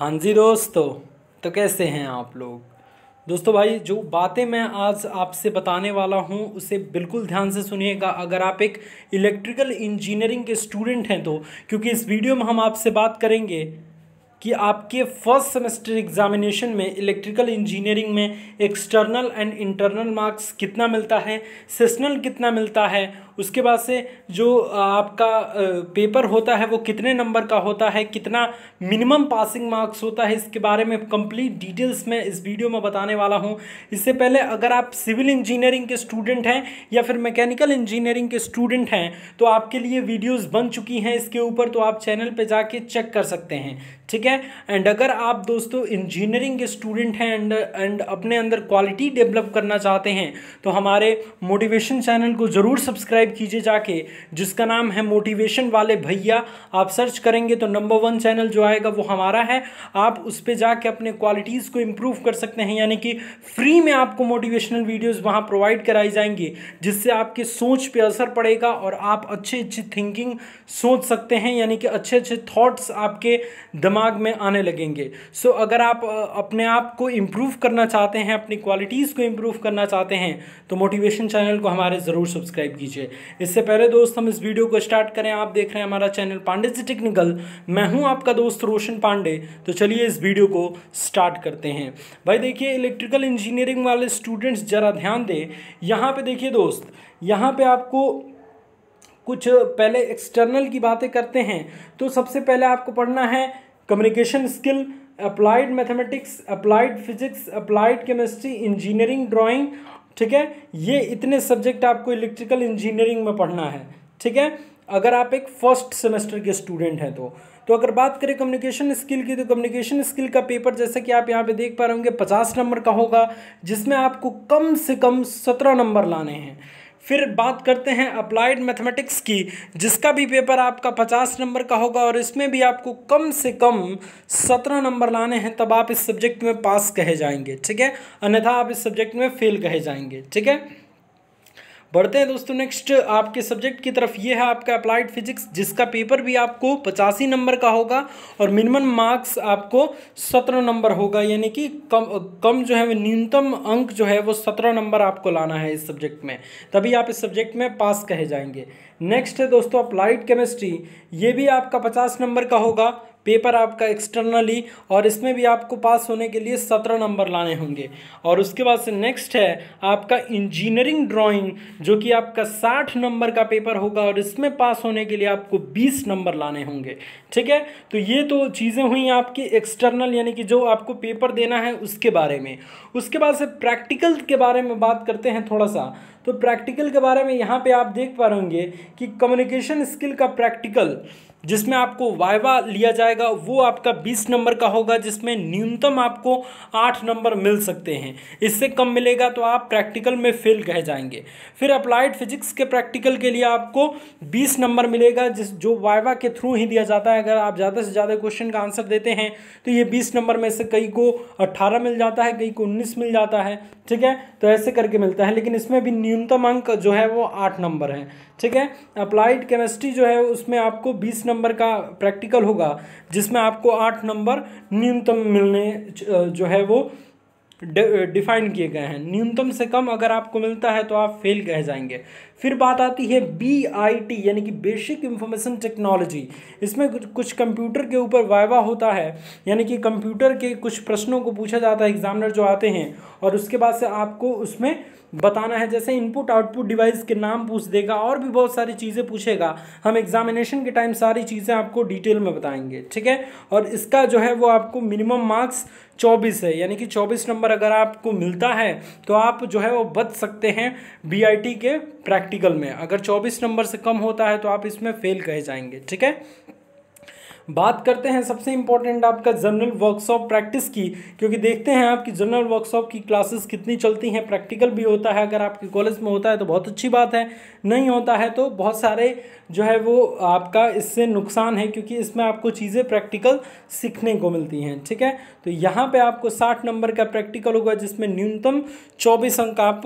हाँ जी दोस्तों तो कैसे हैं आप लोग दोस्तों भाई जो बातें मैं आज आपसे बताने वाला हूं उसे बिल्कुल ध्यान से सुनिएगा अगर आप एक इलेक्ट्रिकल इंजीनियरिंग के स्टूडेंट हैं तो क्योंकि इस वीडियो में हम आपसे बात करेंगे कि आपके फर्स्ट सेमेस्टर एग्जामिनेशन में इलेक्ट्रिकल इंजीनियरिंग में एक्सटर्नल एंड इंटरनल मार्क्स कितना मिलता है सेशनल कितना मिलता है उसके बाद से जो आपका पेपर होता है वो कितने नंबर का होता है कितना मिनिमम पासिंग मार्क्स होता है इसके बारे में कंप्लीट डिटेल्स में इस वीडियो में बताने वाला हूँ इससे पहले अगर आप सिविल इंजीनियरिंग के स्टूडेंट हैं या फिर मैकेनिकल इंजीनियरिंग के स्टूडेंट हैं तो आपके लिए वीडियोस बन चुकी हैं इसके ऊपर तो आप चैनल पे जाके चेक कर सकते हैं ठीक है एंड अगर आप दोस्तों इंजीनियरिंग के स्टूडेंट हैं एंड एंड अपने अंदर क्वालिटी डेवलप करना चाहते हैं तो हमारे मोटिवेशन चैनल को ज़रूर सब्सक्राइब सब्सक्राइब कीजिए जाके जिसका नाम है मोटिवेशन वाले भैया आप सर्च करेंगे तो नंबर वन चैनल जो आएगा वो हमारा है आप उस पर जाके अपने क्वालिटीज़ को इम्प्रूव कर सकते हैं यानी कि फ्री में आपको मोटिवेशनल वीडियोज़ वहाँ प्रोवाइड कराई जाएंगी जिससे आपके सोच पर असर पड़ेगा और आप अच्छे अच्छी थिंकिंग सोच सकते हैं यानी कि अच्छे अच्छे थाट्स आपके दिमाग में आने लगेंगे सो so, अगर आप अपने आप को इम्प्रूव करना चाहते हैं अपनी क्वालिटीज़ को इम्प्रूव करना चाहते हैं तो मोटिवेशन चैनल को हमारे ज़रूर सब्सक्राइब कीजिए इससे पहले दोस्त हम इस वीडियो को स्टार्ट करें आप देख रहे हैं हमारा चैनल पांडे से टेक्निकल मैं हूं आपका दोस्त रोशन पांडे तो चलिए इस वीडियो को स्टार्ट करते हैं भाई देखिए इलेक्ट्रिकल इंजीनियरिंग वाले स्टूडेंट्स ज़रा ध्यान दें यहाँ पर देखिए दोस्त यहाँ पर आपको कुछ पहले एक्सटर्नल की बातें करते हैं तो सबसे पहले आपको पढ़ना है communication skill applied mathematics applied physics applied chemistry engineering drawing ठीक है ये इतने सब्जेक्ट आपको इलेक्ट्रिकल इंजीनियरिंग में पढ़ना है ठीक है अगर आप एक फर्स्ट सेमेस्टर के स्टूडेंट हैं तो तो अगर बात करें कम्युनिकेशन स्किल की तो कम्युनिकेशन स्किल का पेपर जैसे कि आप यहाँ पे देख पा रहे होंगे पचास नंबर का होगा जिसमें आपको कम से कम सत्रह नंबर लाने हैं फिर बात करते हैं अप्लाइड मैथमेटिक्स की जिसका भी पेपर आपका पचास नंबर का होगा और इसमें भी आपको कम से कम सत्रह नंबर लाने हैं तब आप इस सब्जेक्ट में पास कहे जाएंगे ठीक है अन्यथा आप इस सब्जेक्ट में फेल कहे जाएंगे ठीक है बढ़ते हैं दोस्तों नेक्स्ट आपके सब्जेक्ट की तरफ ये है आपका अप्लाइड फिजिक्स जिसका पेपर भी आपको पचासी नंबर का होगा और मिनिमम मार्क्स आपको सत्रह नंबर होगा यानी कि कम कम जो है न्यूनतम अंक जो है वो सत्रह नंबर आपको लाना है इस सब्जेक्ट में तभी आप इस सब्जेक्ट में पास कहे जाएंगे नेक्स्ट है दोस्तों अप्लाइड केमिस्ट्री ये भी आपका पचास नंबर का होगा पेपर आपका एक्सटर्नली और इसमें भी आपको पास होने के लिए सत्रह नंबर लाने होंगे और उसके बाद से नेक्स्ट है आपका इंजीनियरिंग ड्राइंग जो कि आपका साठ नंबर का पेपर होगा और इसमें पास होने के लिए आपको बीस नंबर लाने होंगे ठीक है तो ये तो चीज़ें हुई आपकी एक्सटर्नल यानी कि जो आपको पेपर देना है उसके बारे में उसके बाद से प्रैक्टिकल के बारे में बात करते हैं थोड़ा सा तो प्रैक्टिकल के बारे में यहाँ पे आप देख पा रहे होंगे कि कम्युनिकेशन स्किल का प्रैक्टिकल जिसमें आपको वाइवा लिया जाएगा वो आपका बीस नंबर का होगा जिसमें न्यूनतम आपको आठ नंबर मिल सकते हैं इससे कम मिलेगा तो आप प्रैक्टिकल में फेल कह जाएंगे फिर अप्लाइड फिजिक्स के प्रैक्टिकल के लिए आपको बीस नंबर मिलेगा जिस जो वाइवा के थ्रू ही दिया जाता है अगर आप ज़्यादा से ज़्यादा क्वेश्चन का आंसर देते हैं तो ये बीस नंबर में से कई को अट्ठारह मिल जाता है कई को उन्नीस मिल जाता है ठीक है तो ऐसे करके मिलता है लेकिन इसमें भी न्यूनतम अंक जो है वो आठ नंबर है ठीक है अप्लाइड केमिस्ट्री जो है उसमें आपको बीस नंबर का प्रैक्टिकल होगा जिसमें आपको आठ नंबर न्यूनतम मिलने जो है वो डिफाइन eh, किए गए हैं न्यूनतम से कम अगर आपको मिलता है तो आप फेल कह जाएंगे फिर बात आती है बी आई टी यानी कि बेसिक इंफॉर्मेशन टेक्नोलॉजी इसमें कुछ कंप्यूटर के ऊपर वायवा होता है यानी कि कंप्यूटर के कुछ प्रश्नों को पूछा जाता है एग्जामिनर जो आते हैं और उसके बाद से आपको उसमें बताना है जैसे इनपुट आउटपुट डिवाइस के नाम पूछ देगा और भी बहुत सारी चीज़ें पूछेगा हम एग्जामिनेशन के टाइम सारी चीज़ें आपको डिटेल में बताएंगे ठीक है और इसका जो है वो आपको मिनिमम मार्क्स चौबीस है यानी कि चौबीस नंबर अगर आपको मिलता है तो आप जो है वो बच सकते हैं बीआईटी के प्रैक्टिकल में अगर चौबीस नंबर से कम होता है तो आप इसमें फेल कहे जाएंगे ठीक है बात करते हैं सबसे इंपॉर्टेंट आपका जनरल वर्कशॉप प्रैक्टिस की क्योंकि देखते हैं आपकी जनरल वर्कशॉप की क्लासेस कितनी चलती हैं प्रैक्टिकल भी होता है अगर आपके कॉलेज में होता है तो बहुत अच्छी बात है नहीं होता है तो बहुत सारे जो है वो आपका इससे नुकसान है क्योंकि इसमें आपको चीज़ें प्रैक्टिकल सीखने को मिलती हैं ठीक है तो यहाँ पर आपको साठ नंबर का प्रैक्टिकल होगा जिसमें न्यूनतम चौबीस अंक आप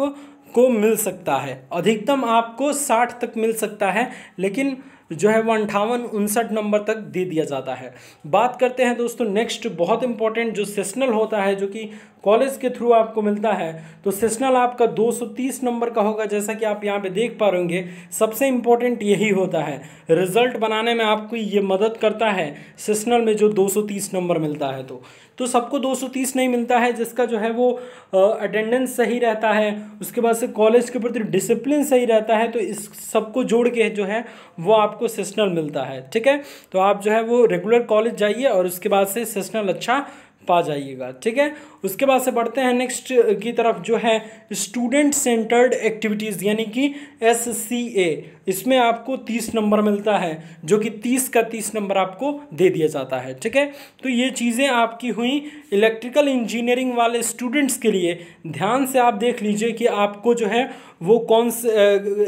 को मिल सकता है अधिकतम आपको साठ तक मिल सकता है लेकिन जो है वो अंठावन उनसठ नंबर तक दे दिया जाता है बात करते हैं दोस्तों नेक्स्ट बहुत इंपॉर्टेंट जो सेशनल होता है जो कि कॉलेज के थ्रू आपको मिलता है तो सेशनल आपका 230 नंबर का होगा जैसा कि आप यहाँ पे देख पा रहे सबसे इम्पोर्टेंट यही होता है रिजल्ट बनाने में आपको ये मदद करता है सेशनल में जो 230 नंबर मिलता है तो तो सबको 230 नहीं मिलता है जिसका जो है वो अटेंडेंस सही रहता है उसके बाद से कॉलेज के प्रति डिसिप्लिन सही रहता है तो इस सबको जोड़ के जो है वो आपको सेशनल मिलता है ठीक है तो आप जो है वो रेगुलर कॉलेज जाइए और उसके बाद से सेशनल अच्छा पा जाइएगा ठीक है उसके बाद से बढ़ते हैं नेक्स्ट की तरफ जो है स्टूडेंट सेंटर्ड एक्टिविटीज़ यानी कि एस सी ए इसमें आपको तीस नंबर मिलता है जो कि तीस का तीस नंबर आपको दे दिया जाता है ठीक है तो ये चीज़ें आपकी हुई इलेक्ट्रिकल इंजीनियरिंग वाले स्टूडेंट्स के लिए ध्यान से आप देख लीजिए कि आपको जो है वो कौन से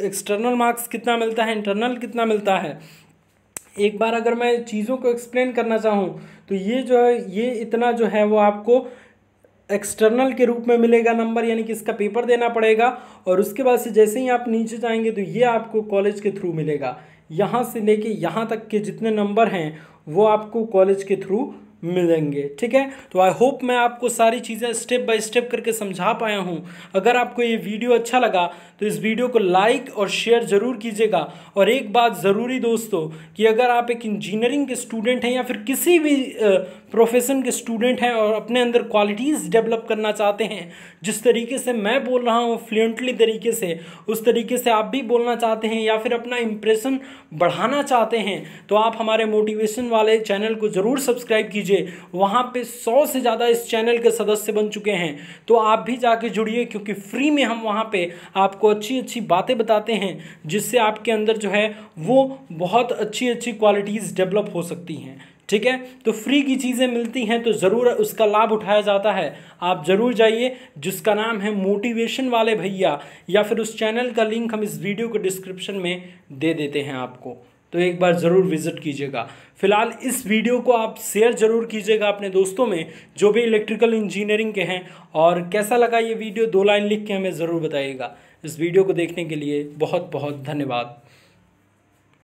एक्सटर्नल मार्क्स कितना मिलता है इंटरनल कितना मिलता है एक बार अगर मैं चीज़ों को एक्सप्लेन करना चाहूँ तो ये जो है ये इतना जो है वो आपको एक्सटर्नल के रूप में मिलेगा नंबर यानी कि इसका पेपर देना पड़ेगा और उसके बाद से जैसे ही आप नीचे जाएंगे तो ये आपको कॉलेज के थ्रू मिलेगा यहाँ से लेके यहाँ तक के जितने नंबर हैं वो आपको कॉलेज के थ्रू मिलेंगे ठीक है तो आई होप मैं आपको सारी चीज़ें स्टेप बाय स्टेप करके समझा पाया हूँ अगर आपको ये वीडियो अच्छा लगा तो इस वीडियो को लाइक और शेयर ज़रूर कीजिएगा और एक बात ज़रूरी दोस्तों कि अगर आप एक इंजीनियरिंग के स्टूडेंट हैं या फिर किसी भी प्रोफेशन के स्टूडेंट हैं और अपने अंदर क्वालिटीज़ डेवलप करना चाहते हैं जिस तरीके से मैं बोल रहा हूँ फ्लुएंटली तरीके से उस तरीके से आप भी बोलना चाहते हैं या फिर अपना इम्प्रेशन बढ़ाना चाहते हैं तो आप हमारे मोटिवेशन वाले चैनल को ज़रूर सब्सक्राइब कीजिए लीजिए वहाँ पे सौ से ज़्यादा इस चैनल के सदस्य बन चुके हैं तो आप भी जाके जुड़िए क्योंकि फ्री में हम वहाँ पे आपको अच्छी अच्छी बातें बताते हैं जिससे आपके अंदर जो है वो बहुत अच्छी अच्छी क्वालिटीज़ डेवलप हो सकती हैं ठीक है तो फ्री की चीज़ें मिलती हैं तो ज़रूर उसका लाभ उठाया जाता है आप ज़रूर जाइए जिसका नाम है मोटिवेशन वाले भैया या फिर उस चैनल का लिंक हम इस वीडियो के डिस्क्रिप्शन में दे देते हैं आपको तो एक बार ज़रूर विज़िट कीजिएगा फिलहाल इस वीडियो को आप शेयर ज़रूर कीजिएगा अपने दोस्तों में जो भी इलेक्ट्रिकल इंजीनियरिंग के हैं और कैसा लगा ये वीडियो दो लाइन लिख के हमें ज़रूर बताइएगा इस वीडियो को देखने के लिए बहुत बहुत धन्यवाद